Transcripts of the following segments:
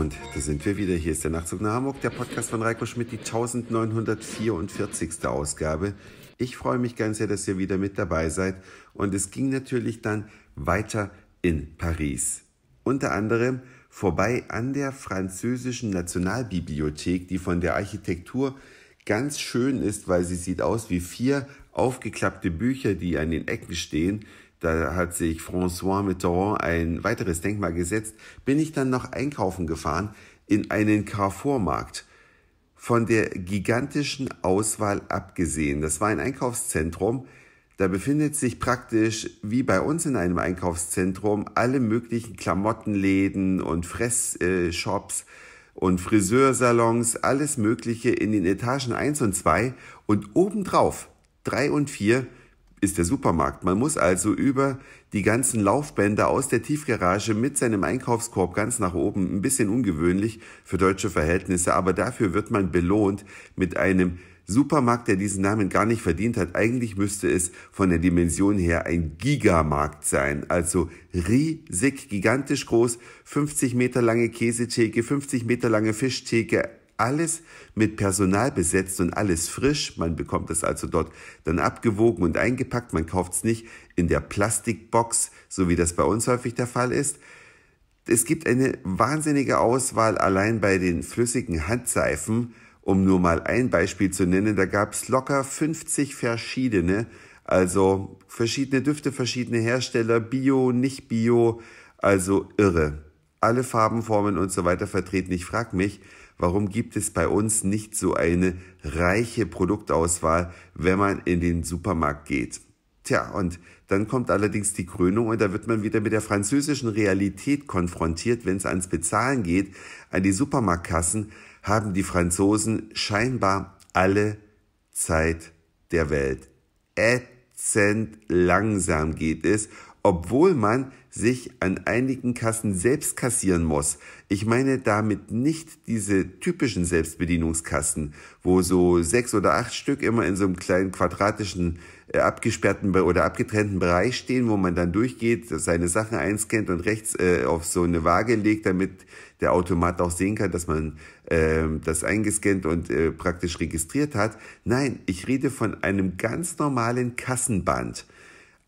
Und da sind wir wieder. Hier ist der Nachtzug nach Hamburg, der Podcast von Reiko Schmidt, die 1944. Ausgabe. Ich freue mich ganz sehr, dass ihr wieder mit dabei seid. Und es ging natürlich dann weiter in Paris. Unter anderem vorbei an der französischen Nationalbibliothek, die von der Architektur ganz schön ist, weil sie sieht aus wie vier aufgeklappte Bücher, die an den Ecken stehen, da hat sich François Mitterrand ein weiteres Denkmal gesetzt, bin ich dann noch einkaufen gefahren in einen Carrefour-Markt. Von der gigantischen Auswahl abgesehen. Das war ein Einkaufszentrum, da befindet sich praktisch wie bei uns in einem Einkaufszentrum alle möglichen Klamottenläden und Fressshops äh, und Friseursalons, alles Mögliche in den Etagen 1 und 2 und obendrauf 3 und 4 ist der Supermarkt. Man muss also über die ganzen Laufbänder aus der Tiefgarage mit seinem Einkaufskorb ganz nach oben, ein bisschen ungewöhnlich für deutsche Verhältnisse, aber dafür wird man belohnt mit einem Supermarkt, der diesen Namen gar nicht verdient hat. Eigentlich müsste es von der Dimension her ein Gigamarkt sein. Also riesig, gigantisch groß, 50 Meter lange Käsetheke, 50 Meter lange Fischtheke, alles mit Personal besetzt und alles frisch. Man bekommt es also dort dann abgewogen und eingepackt. Man kauft es nicht in der Plastikbox, so wie das bei uns häufig der Fall ist. Es gibt eine wahnsinnige Auswahl allein bei den flüssigen Handseifen. Um nur mal ein Beispiel zu nennen, da gab es locker 50 verschiedene, also verschiedene Düfte, verschiedene Hersteller, Bio, nicht Bio, also irre. Alle Farben, Formen und so weiter vertreten. Ich frage mich, Warum gibt es bei uns nicht so eine reiche Produktauswahl, wenn man in den Supermarkt geht? Tja, und dann kommt allerdings die Krönung und da wird man wieder mit der französischen Realität konfrontiert, wenn es ans Bezahlen geht. An die Supermarktkassen haben die Franzosen scheinbar alle Zeit der Welt. Ätzend langsam geht es obwohl man sich an einigen Kassen selbst kassieren muss. Ich meine damit nicht diese typischen Selbstbedienungskassen, wo so sechs oder acht Stück immer in so einem kleinen quadratischen äh, abgesperrten oder abgetrennten Bereich stehen, wo man dann durchgeht, seine Sachen einscannt und rechts äh, auf so eine Waage legt, damit der Automat auch sehen kann, dass man äh, das eingescannt und äh, praktisch registriert hat. Nein, ich rede von einem ganz normalen Kassenband.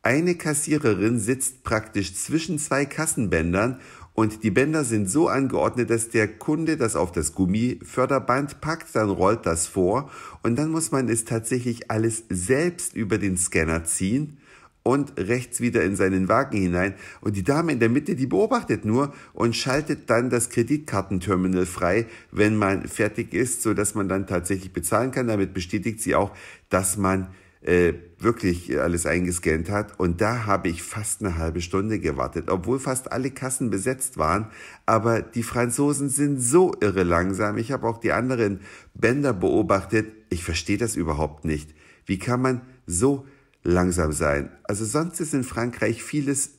Eine Kassiererin sitzt praktisch zwischen zwei Kassenbändern und die Bänder sind so angeordnet, dass der Kunde das auf das Gummiförderband packt, dann rollt das vor und dann muss man es tatsächlich alles selbst über den Scanner ziehen und rechts wieder in seinen Wagen hinein. Und die Dame in der Mitte, die beobachtet nur und schaltet dann das Kreditkartenterminal frei, wenn man fertig ist, so dass man dann tatsächlich bezahlen kann. Damit bestätigt sie auch, dass man äh, wirklich alles eingescannt hat. Und da habe ich fast eine halbe Stunde gewartet, obwohl fast alle Kassen besetzt waren. Aber die Franzosen sind so irre langsam. Ich habe auch die anderen Bänder beobachtet. Ich verstehe das überhaupt nicht. Wie kann man so langsam sein? Also sonst ist in Frankreich vieles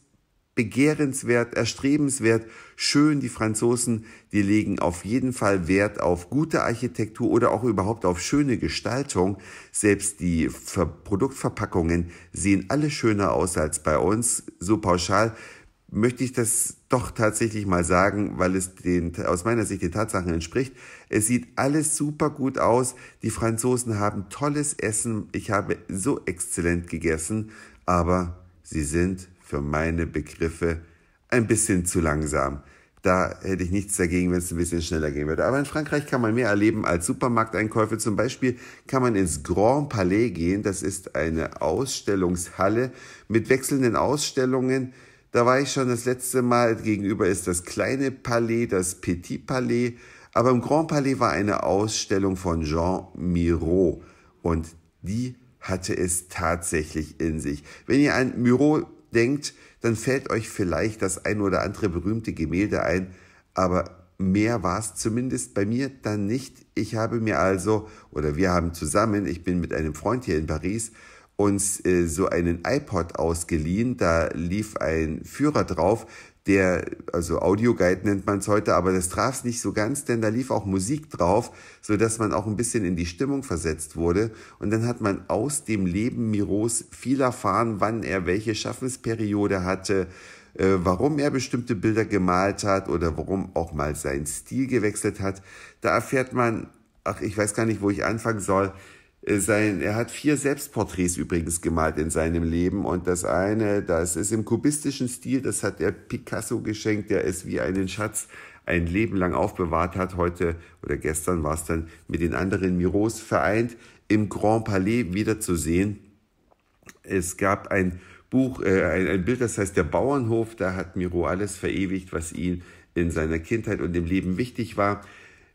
begehrenswert, erstrebenswert, schön. Die Franzosen, die legen auf jeden Fall Wert auf gute Architektur oder auch überhaupt auf schöne Gestaltung. Selbst die Ver Produktverpackungen sehen alle schöner aus als bei uns. So pauschal möchte ich das doch tatsächlich mal sagen, weil es den, aus meiner Sicht den Tatsachen entspricht. Es sieht alles super gut aus. Die Franzosen haben tolles Essen. Ich habe so exzellent gegessen, aber sie sind für meine Begriffe ein bisschen zu langsam. Da hätte ich nichts dagegen, wenn es ein bisschen schneller gehen würde. Aber in Frankreich kann man mehr erleben als Supermarkteinkäufe. Zum Beispiel kann man ins Grand Palais gehen. Das ist eine Ausstellungshalle mit wechselnden Ausstellungen. Da war ich schon das letzte Mal. Gegenüber ist das kleine Palais, das Petit Palais. Aber im Grand Palais war eine Ausstellung von Jean Miro. Und die hatte es tatsächlich in sich. Wenn ihr ein Miro denkt, dann fällt euch vielleicht das ein oder andere berühmte Gemälde ein, aber mehr war es zumindest bei mir dann nicht. Ich habe mir also, oder wir haben zusammen, ich bin mit einem Freund hier in Paris, uns äh, so einen iPod ausgeliehen. Da lief ein Führer drauf der, also Audioguide nennt man es heute, aber das traf es nicht so ganz, denn da lief auch Musik drauf, so dass man auch ein bisschen in die Stimmung versetzt wurde. Und dann hat man aus dem Leben Miros viel erfahren, wann er welche Schaffensperiode hatte, äh, warum er bestimmte Bilder gemalt hat oder warum auch mal sein Stil gewechselt hat. Da erfährt man, ach, ich weiß gar nicht, wo ich anfangen soll. Äh, sein, er hat vier Selbstporträts übrigens gemalt in seinem Leben und das eine, das ist im kubistischen Stil, das hat der Picasso geschenkt, der es wie einen Schatz ein Leben lang aufbewahrt hat. Heute oder gestern war es dann mit den anderen Miros vereint im Grand Palais wiederzusehen. Es gab ein Buch, äh, ein, ein Bild, das heißt der Bauernhof, da hat Miro alles verewigt, was ihm in seiner Kindheit und im Leben wichtig war.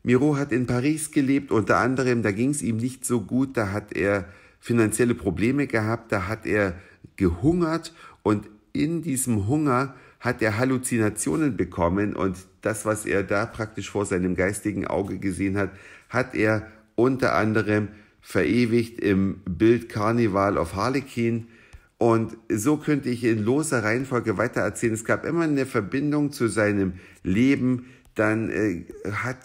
Miro hat in Paris gelebt, unter anderem, da ging es ihm nicht so gut, da hat er finanzielle Probleme gehabt, da hat er gehungert und in diesem Hunger hat er Halluzinationen bekommen und das, was er da praktisch vor seinem geistigen Auge gesehen hat, hat er unter anderem verewigt im Bild Carnival of Harlequin. Und so könnte ich in loser Reihenfolge weitererzählen. Es gab immer eine Verbindung zu seinem Leben. Dann äh, hat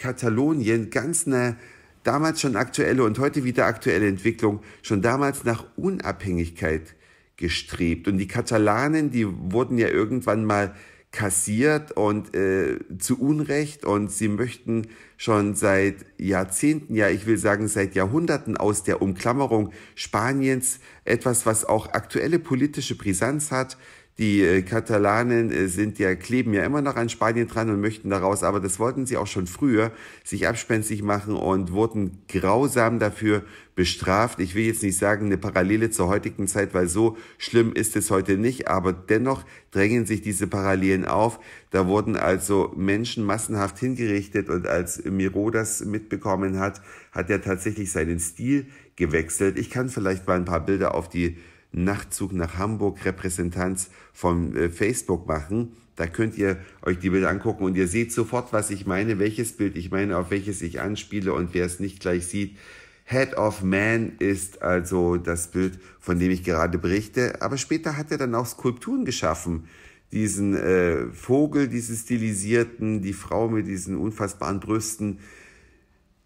Katalonien ganz eine damals schon aktuelle und heute wieder aktuelle Entwicklung, schon damals nach Unabhängigkeit gestrebt. Und die Katalanen, die wurden ja irgendwann mal kassiert und äh, zu Unrecht und sie möchten schon seit Jahrzehnten, ja ich will sagen seit Jahrhunderten aus der Umklammerung Spaniens etwas, was auch aktuelle politische Brisanz hat, die äh, Katalanen äh, sind ja, kleben ja immer noch an Spanien dran und möchten daraus, aber das wollten sie auch schon früher, sich abspenstig machen und wurden grausam dafür bestraft. Ich will jetzt nicht sagen, eine Parallele zur heutigen Zeit, weil so schlimm ist es heute nicht, aber dennoch drängen sich diese Parallelen auf. Da wurden also Menschen massenhaft hingerichtet und als Miro das mitbekommen hat, hat er tatsächlich seinen Stil gewechselt. Ich kann vielleicht mal ein paar Bilder auf die Nachtzug nach Hamburg Repräsentanz von äh, Facebook machen. Da könnt ihr euch die Bilder angucken und ihr seht sofort, was ich meine, welches Bild ich meine, auf welches ich anspiele und wer es nicht gleich sieht. Head of Man ist also das Bild, von dem ich gerade berichte. Aber später hat er dann auch Skulpturen geschaffen. Diesen äh, Vogel, diesen stilisierten, die Frau mit diesen unfassbaren Brüsten,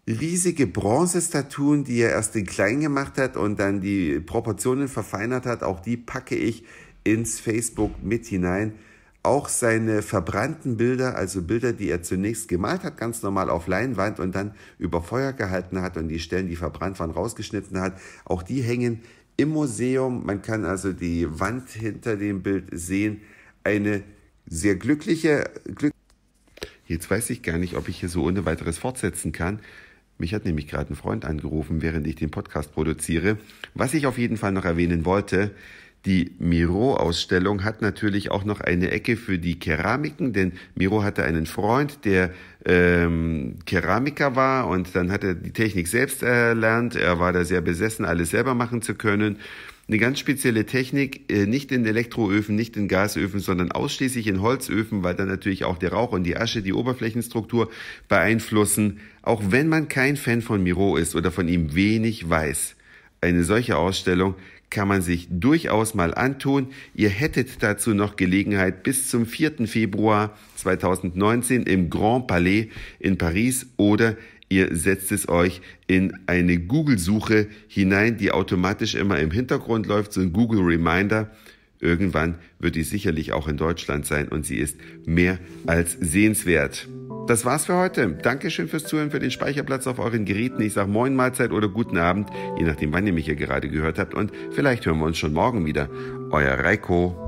riesige Bronzestatuen, die er erst in klein gemacht hat und dann die Proportionen verfeinert hat, auch die packe ich ins Facebook mit hinein. Auch seine verbrannten Bilder, also Bilder, die er zunächst gemalt hat, ganz normal auf Leinwand und dann über Feuer gehalten hat und die Stellen, die verbrannt waren, rausgeschnitten hat, auch die hängen im Museum. Man kann also die Wand hinter dem Bild sehen. Eine sehr glückliche, glück Jetzt weiß ich gar nicht, ob ich hier so ohne weiteres fortsetzen kann. Mich hat nämlich gerade ein Freund angerufen, während ich den Podcast produziere. Was ich auf jeden Fall noch erwähnen wollte, die Miro-Ausstellung hat natürlich auch noch eine Ecke für die Keramiken, denn Miro hatte einen Freund, der ähm, Keramiker war und dann hat er die Technik selbst erlernt. Er war da sehr besessen, alles selber machen zu können eine ganz spezielle Technik, äh, nicht in Elektroöfen, nicht in Gasöfen, sondern ausschließlich in Holzöfen, weil dann natürlich auch der Rauch und die Asche die Oberflächenstruktur beeinflussen. Auch wenn man kein Fan von Miro ist oder von ihm wenig weiß, eine solche Ausstellung kann man sich durchaus mal antun. Ihr hättet dazu noch Gelegenheit bis zum 4. Februar 2019 im Grand Palais in Paris oder ihr setzt es euch in eine Google-Suche hinein, die automatisch immer im Hintergrund läuft, so ein Google Reminder. Irgendwann wird die sicherlich auch in Deutschland sein und sie ist mehr als sehenswert. Das war's für heute. Dankeschön fürs Zuhören, für den Speicherplatz auf euren Geräten. Ich sage Moin Mahlzeit oder guten Abend, je nachdem, wann ihr mich hier gerade gehört habt. Und vielleicht hören wir uns schon morgen wieder. Euer Reiko.